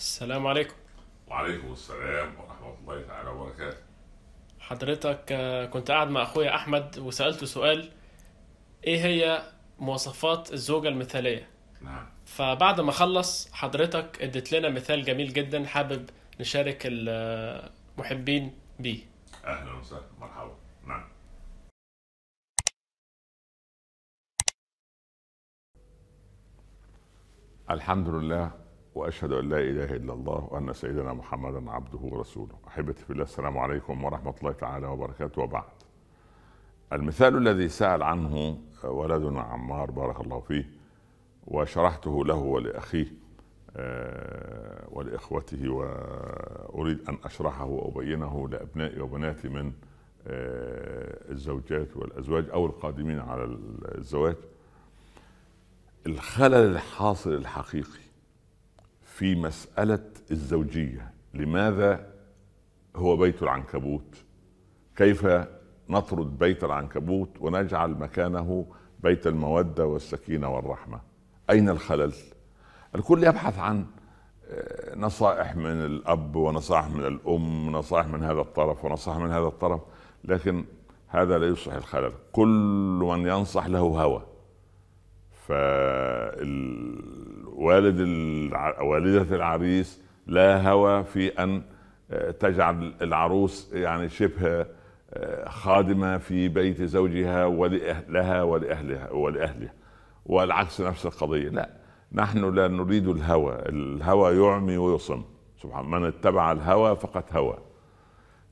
السلام عليكم وعليكم السلام ورحمة الله تعالى وبركاته حضرتك آه، كنت قاعد مع أخويا أحمد وسألته سؤال إيه هي مواصفات الزوجة المثالية؟ نعم فبعد ما خلص حضرتك اديت لنا مثال جميل جدا حابب نشارك المحبين بيه أهلا وسهلا مرحبا نعم الحمد لله واشهد ان لا اله الا الله وان سيدنا محمدا عبده ورسوله احبتي في الله السلام عليكم ورحمه الله تعالى وبركاته وبعد المثال الذي سال عنه ولدنا عمار بارك الله فيه وشرحته له ولاخيه آه، ولاخوته واريد ان اشرحه وابينه لابنائي وبناتي من آه، الزوجات والازواج او القادمين على الزواج الخلل الحاصل الحقيقي في مسألة الزوجية لماذا هو بيت العنكبوت كيف نطرد بيت العنكبوت ونجعل مكانه بيت المودة والسكينة والرحمة أين الخلل الكل يبحث عن آه، نصائح من الأب ونصائح من الأم نصائح من هذا الطرف ونصائح من هذا الطرف لكن هذا لا يصلح الخلل كل من ينصح له هوى فال والد والدة العريس لا هوى في أن آه، تجعل العروس يعني شبه آه، خادمة في بيت زوجها ولها ولأهلها ولأهلها والعكس نفس القضية لا نحن لا نريد الهوى الهوى يعمي ويصم سبحان من اتبع الهوى فقد هوى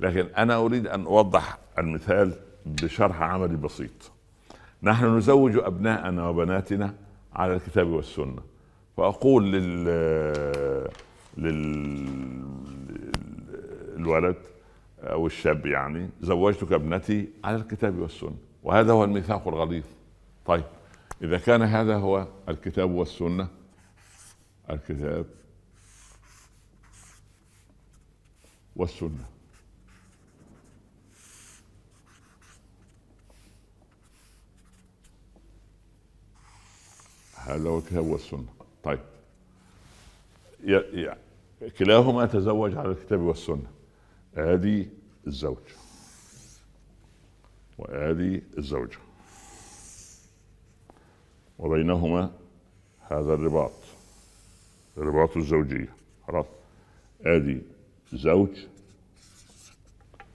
لكن أنا أريد أن أوضح المثال بشرح عملي بسيط نحن نزوج أبناءنا وبناتنا على الكتاب والسنه واقول لل للولد او الشاب يعني زوجتك ابنتي على الكتاب والسنه وهذا هو الميثاق الغليظ طيب اذا كان هذا هو الكتاب والسنه الكتاب والسنه هذا هو الكتاب والسنه طيب كلاهما تزوج على الكتاب والسنه ادي الزوج وادي الزوجه وبينهما هذا الرباط الرباط الزوجيه خلاص ادي زوج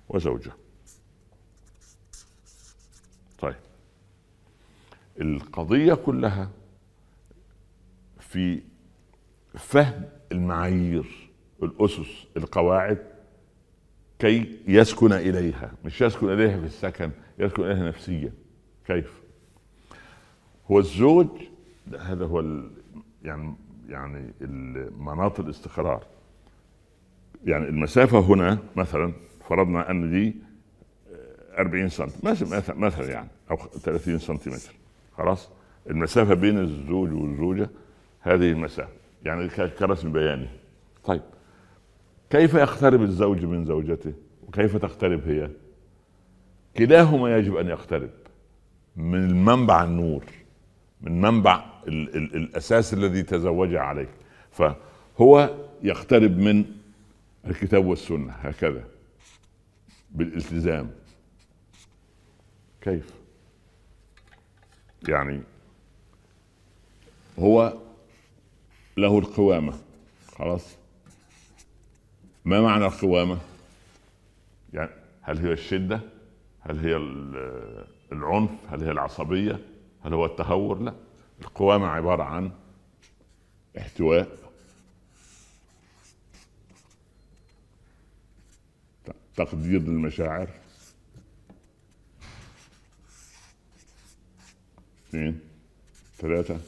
وزوجه طيب القضيه كلها في فهم المعايير الاسس القواعد كي يسكن اليها مش يسكن اليها في السكن يسكن اليها نفسيا كيف هو الزوج هذا هو يعني يعني مناط الاستقرار يعني المسافه هنا مثلا فرضنا ان دي 40 سم مثلا مثلا يعني او 30 سنتيمتر خلاص المسافه بين الزوج والزوجه هذه المسألة يعني كرسم بياني طيب كيف يقترب الزوج من زوجته وكيف تقترب هي كلاهما يجب أن يقترب من المنبع النور من منبع الـ الـ الأساس الذي تزوج عليه فهو يقترب من الكتاب والسنة هكذا بالالتزام كيف يعني هو له القوامة خلاص ما معنى القوامة يعني هل هي الشدة هل هي العنف هل هي العصبية هل هو التهور لا القوامة عبارة عن احتواء تقدير للمشاعر اثنين ثلاثة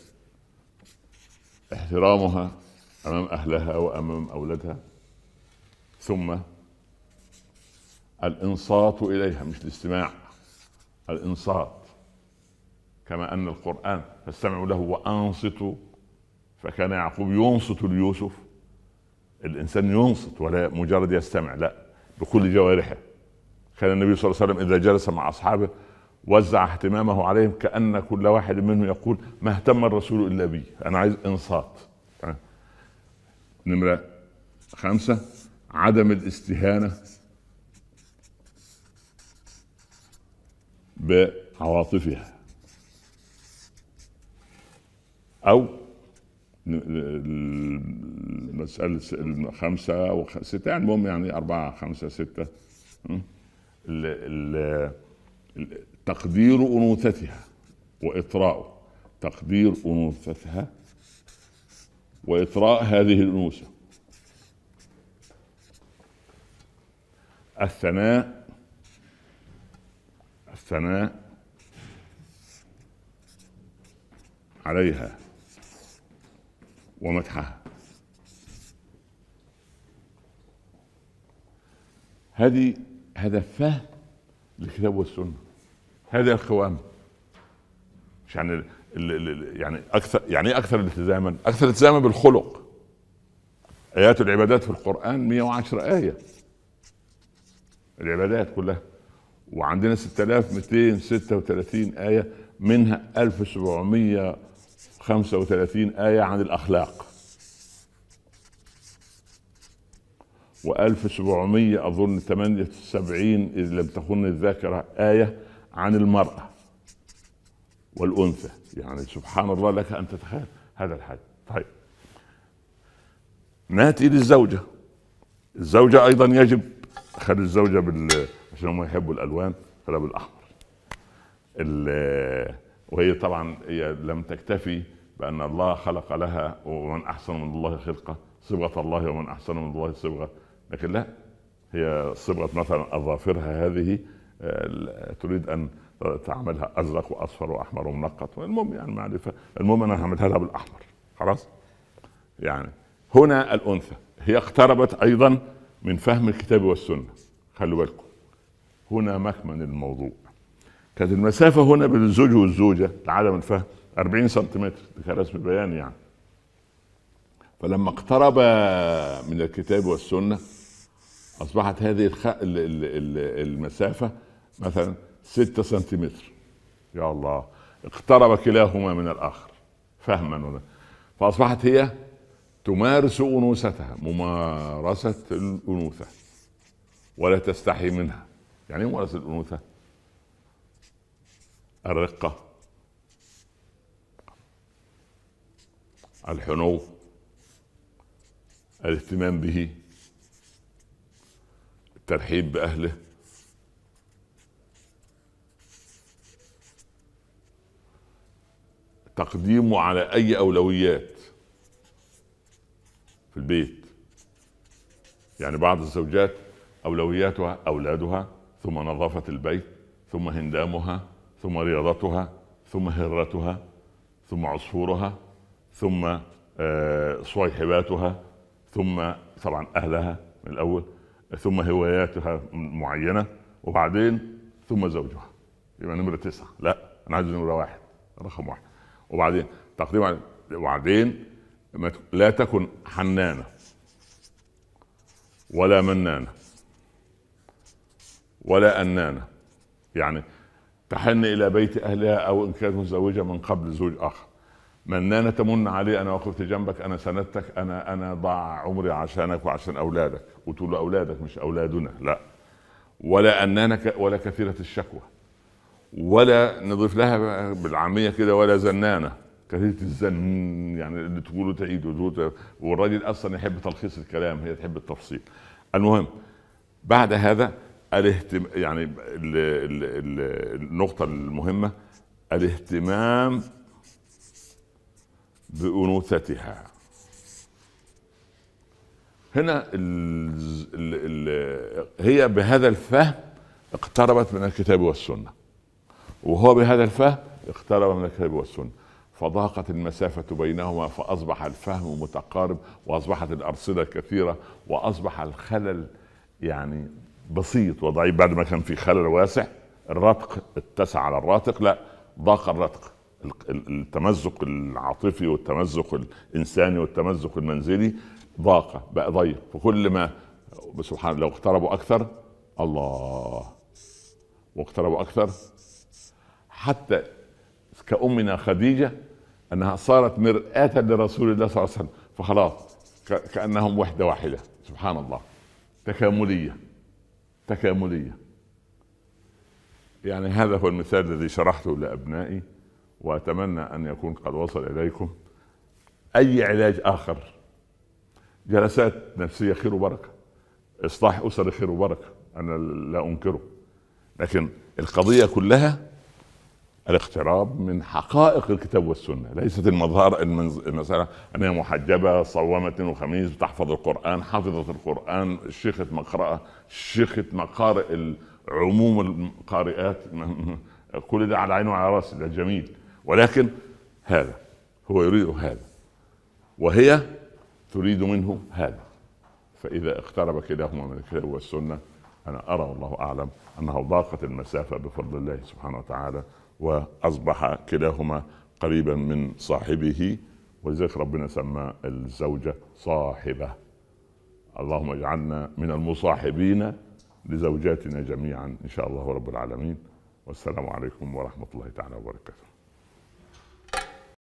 احترامها امام اهلها وامام اولادها ثم الانصات اليها مش الاستماع الانصات كما ان القران فاستمعوا له وانصتوا فكان يعقوب ينصت ليوسف الانسان ينصت ولا مجرد يستمع لا بكل جوارحه كان النبي صلى الله عليه وسلم اذا جلس مع اصحابه وزع اهتمامه عليهم كأن كل واحد منهم يقول ما اهتم الرسول إلا بي أنا عايز إنصات نمرة خمسة عدم الاستهانة بعواطفها أو المسألة الخمسة أو ستة المهم يعني أربعة خمسة ستة تقدير انوثتها واطراء تقدير انوثتها واطراء هذه الانوثه الثناء الثناء عليها ومدحها هذه هذا فهم للكتاب والسنه هذه القوامه مش يعني يعني اكثر يعني ايه اكثر التزاما؟ اكثر التزاما بالخلق ايات العبادات في القران 110 ايه العبادات كلها وعندنا 6236 ايه منها 1735 ايه عن الاخلاق و1700 اظن 78 اذا لم تخن الذاكره ايه عن المرأة والأنثى يعني سبحان الله لك أن تتخيل هذا الحد طيب ناتي للزوجة الزوجة أيضا يجب خلي الزوجة بال عشان هم يحبوا الألوان خلي بالأحمر ال... وهي طبعا هي لم تكتفي بأن الله خلق لها ومن أحسن من الله خلقة صبغة الله ومن أحسن من الله صبغة لكن لا هي صبغة مثلا أظافرها هذه تريد ان تعملها ازرق واصفر واحمر ومنقط المهم يعني معرفه المهم انا هعملها لها بالاحمر خلاص يعني هنا الانثى هي اقتربت ايضا من فهم الكتاب والسنه خلوا بالكم هنا مكمن الموضوع كانت المسافه هنا بين الزوج والزوجه لعدم الفهم 40 سنتيمتر ده بالبيان يعني فلما اقترب من الكتاب والسنه اصبحت هذه المسافه مثلا 6 سنتيمتر يا الله اقترب كلاهما من الاخر فهما ولا فاصبحت هي تمارس انوثتها ممارسه الانوثه ولا تستحي منها يعني ايه ممارسه الانوثه؟ الرقه الحنو الاهتمام به ترحيب باهله تقديمه على اي اولويات في البيت يعني بعض الزوجات اولوياتها اولادها ثم نظافه البيت ثم هندامها ثم رياضتها ثم هرتها ثم عصفورها ثم آه، صويحباتها ثم طبعا اهلها من الاول ثم هواياتها معينه وبعدين ثم زوجها يبقى نمره تسعه لا انا عايز نمره واحد رقم واحد وبعدين تقريبا وبعدين لا تكن حنانه ولا منانه ولا انانه يعني تحن الى بيت اهلها او ان كانت متزوجه من قبل زوج اخر منانه تمن عليه انا وقفت جنبك انا سندتك انا انا ضاع عمري عشانك وعشان اولادك وتقول اولادك مش اولادنا لا ولا انانا ولا كثيره الشكوى ولا نضيف لها بالعاميه كده ولا زنانه كثيره الزن يعني اللي تقوله تعيد والراجل اصلا يحب تلخيص الكلام هي تحب التفصيل المهم بعد هذا الاهتم يعني النقطه المهمه الاهتمام بانوثتها هنا الـ الـ الـ هي بهذا الفهم اقتربت من الكتاب والسنه وهو بهذا الفهم اقترب من الكتاب والسنه فضاقت المسافة بينهما فأصبح الفهم متقارب وأصبحت الأرصدة كثيرة وأصبح الخلل يعني بسيط وضعيف بعد ما كان في خلل واسع الرتق اتسع على الراتق لا ضاق الرتق التمزق العاطفي والتمزق الانساني والتمزق المنزلي ضاق بقى ضيق فكل ما سبحان لو اقتربوا اكثر الله واقتربوا اكثر حتى كامنا خديجه انها صارت مرآة لرسول الله صلى الله عليه وسلم فخلاص كانهم وحده واحده سبحان الله تكامليه تكامليه يعني هذا هو المثال الذي شرحته لابنائي واتمنى ان يكون قد وصل اليكم اي علاج اخر جلسات نفسيه خير وبركه اصلاح اسري خير وبركه انا لا انكره لكن القضيه كلها الاقتراب من حقائق الكتاب والسنه ليست المظهر المساله انها محجبه صومت وخميس بتحفظ القران حفظت القران شيخه مقرأة شيخه مقارئ عموم القارئات كل ده على عيني وعلى راسي ده جميل ولكن هذا هو يريد هذا وهي تريد منه هذا فإذا اقترب كلاهما من الكتاب والسنة أنا أرى والله أعلم أنه ضاقت المسافة بفضل الله سبحانه وتعالى وأصبح كلاهما قريبا من صاحبه ولذلك ربنا سمى الزوجة صاحبة اللهم اجعلنا من المصاحبين لزوجاتنا جميعا إن شاء الله رب العالمين والسلام عليكم ورحمة الله تعالى وبركاته